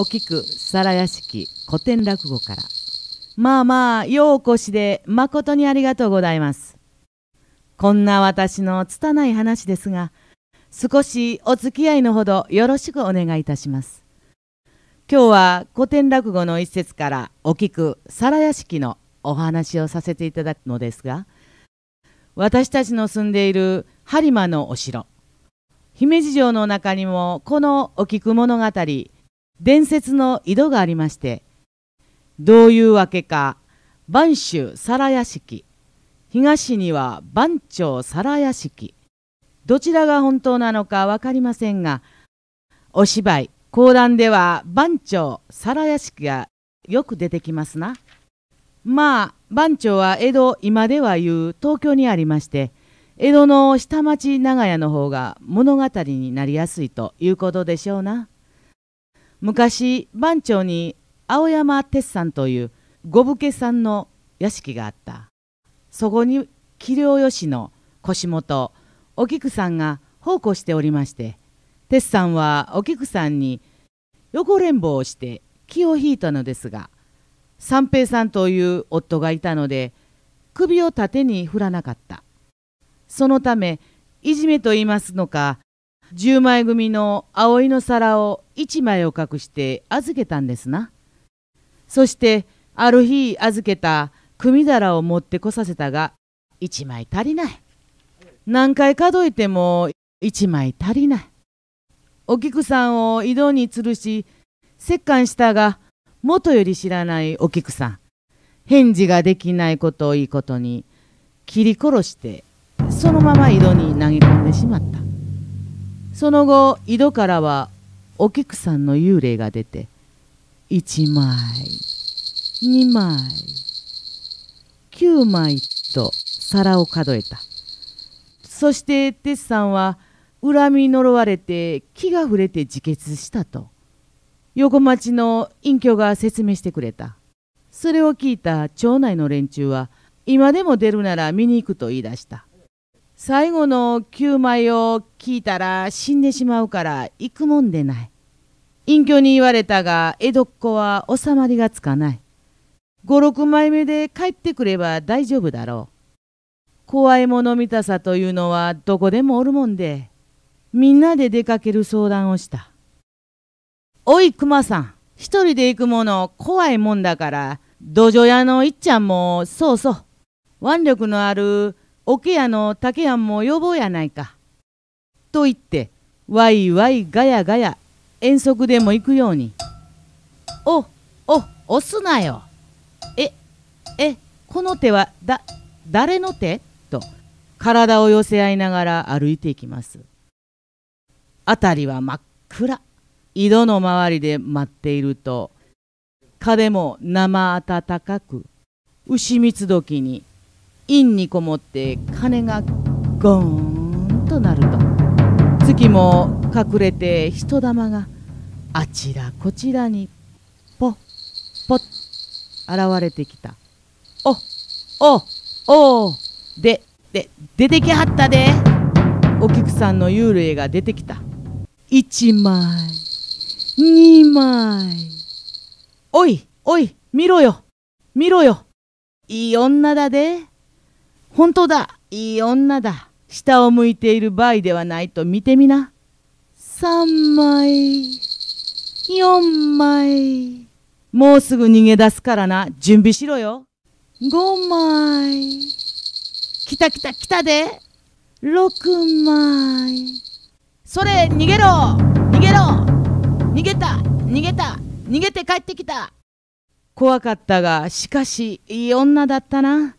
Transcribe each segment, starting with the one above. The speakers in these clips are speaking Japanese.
おきく皿屋敷古典落語からまあまあようお越しで誠にありがとうございますこんな私の拙い話ですが少しお付き合いのほどよろしくお願いいたします今日は古典落語の一節からおきく皿屋敷のお話をさせていただくのですが私たちの住んでいる播磨のお城姫路城の中にもこのお菊物語伝説の井戸がありましてどういうわけか播州皿屋敷東には番町皿屋敷どちらが本当なのか分かりませんがお芝居講談では番町皿屋敷がよく出てきますなまあ番町は江戸今ではいう東京にありまして江戸の下町長屋の方が物語になりやすいということでしょうな。昔番町に青山鉄んという五武家さんの屋敷があったそこに量よしの腰元お菊さんが奉公しておりまして鉄さんはお菊さんに横連棒をして気を引いたのですが三平さんという夫がいたので首を縦に振らなかったそのためいじめと言いますのか10枚組の葵の皿を1枚を隠して預けたんですな。そしてある日預けた組皿を持ってこさせたが1枚足りない。何回数えても1枚足りない。お菊さんを井戸に吊るし折檻したが元より知らないお菊さん。返事ができないことをいいことに切り殺してそのまま井戸に投げ込んでしまった。その後井戸からはお菊さんの幽霊が出て1枚2枚9枚と皿を数えたそして哲さんは恨み呪われて気が触れて自決したと横町の隠居が説明してくれたそれを聞いた町内の連中は今でも出るなら見に行くと言い出した最後の9枚を聞いたら死んでしまうから行くもんでない。隠居に言われたが江戸っ子は収まりがつかない。5、6枚目で帰ってくれば大丈夫だろう。怖いもの見たさというのはどこでもおるもんで、みんなで出かける相談をした。おい熊さん、一人で行くもの怖いもんだから、土壌屋のいっちゃんもそうそう、腕力のある桶屋の竹やんも呼ぼうやないか。と言ってわいわいガヤガヤ遠足でも行くように。おお押すなよ。ええこの手はだ誰の手と体を寄せ合いながら歩いていきます。あたりは真っ暗。井戸の周りで待っていると風も生暖かく牛三つ時に陰にこもって金がゴーンとなると月も隠れて人玉があちらこちらにポッポッ現れてきたおおおでで出てきはったでお菊さんの幽霊が出てきた1枚2枚おいおい見ろよ見ろよいい女だで本当だいい女だ下を向いている場合ではないと見てみな3枚4枚もうすぐ逃げ出すからな準備しろよ5枚来た来た来たで6枚それ逃げろ逃げろ逃げた逃げた逃げて帰ってきた怖かったがしかしいい女だったな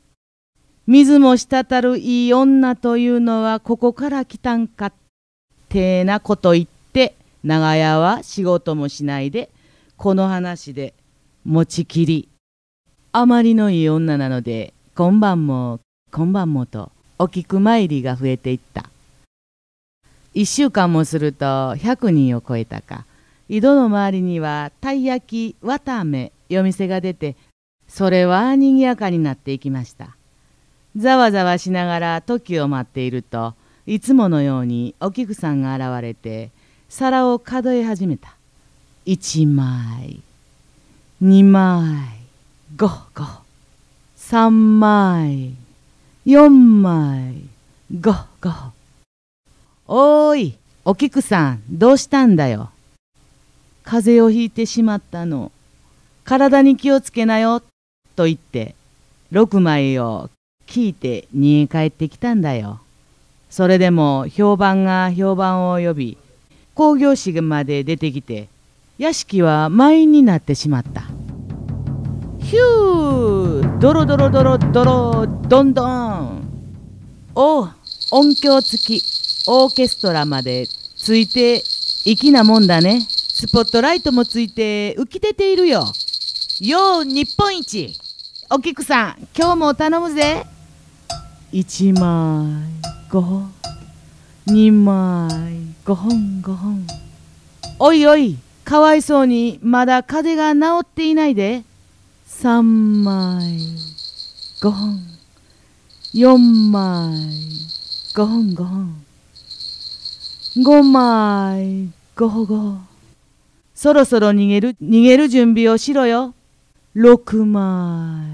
水も滴るいい女というのはここから来たんかってなこと言って長屋は仕事もしないでこの話で持ちきりあまりのいい女なので今晩も今晩もとお菊参りが増えていった1週間もすると100人を超えたか井戸の周りにはたい焼きわたあめ夜店が出てそれは賑やかになっていきましたざわざわしながら時を待っているといつものようにお菊さんが現れて皿を数え始めた一枚二枚五五三枚四枚五五おーいお菊さんどうしたんだよ風邪をひいてしまったの体に気をつけなよと言って6枚を聞いて逃げ帰ってきたんだよ。それでも評判が評判を呼び興行師まで出てきて屋敷は満員になってしまったヒュードロドロドロドロどんどんお音響付きオーケストラまでついて粋なもんだねスポットライトもついて浮き出ているよよう日本一お菊さん今日も頼むぜ。1枚5本2枚5本5本おいおいかわいそうにまだ風が治っていないで3枚5本4枚5本5本5枚5本5本そろそろ逃げる逃げる準備をしろよ6枚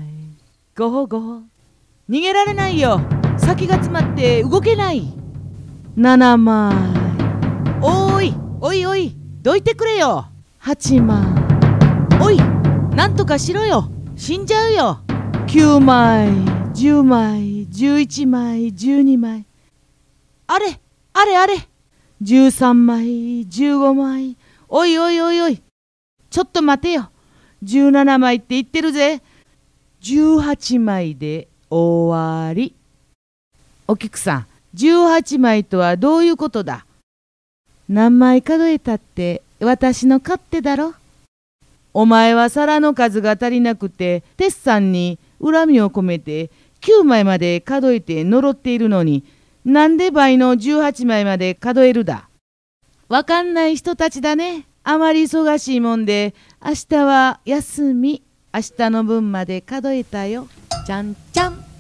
5本5本逃げられないよ先が詰まって動けない7枚おーいおいおいどいてくれよ8枚おいなんとかしろよ死んじゃうよ9枚10枚11枚12枚あれあれあれ13枚15枚おいおいおいおいちょっと待てよ17枚って言ってるぜ18枚で終わり。お菊さん、18枚とはどういうことだ何枚数えたって私の勝手だろ。お前は皿の数が足りなくて、テスさんに恨みを込めて9枚まで数えて呪っているのに、なんで倍の18枚まで数えるだ。わかんない人たちだね。あまり忙しいもんで、明日は休み。明日の分まで数えたよ。じゃんじゃん。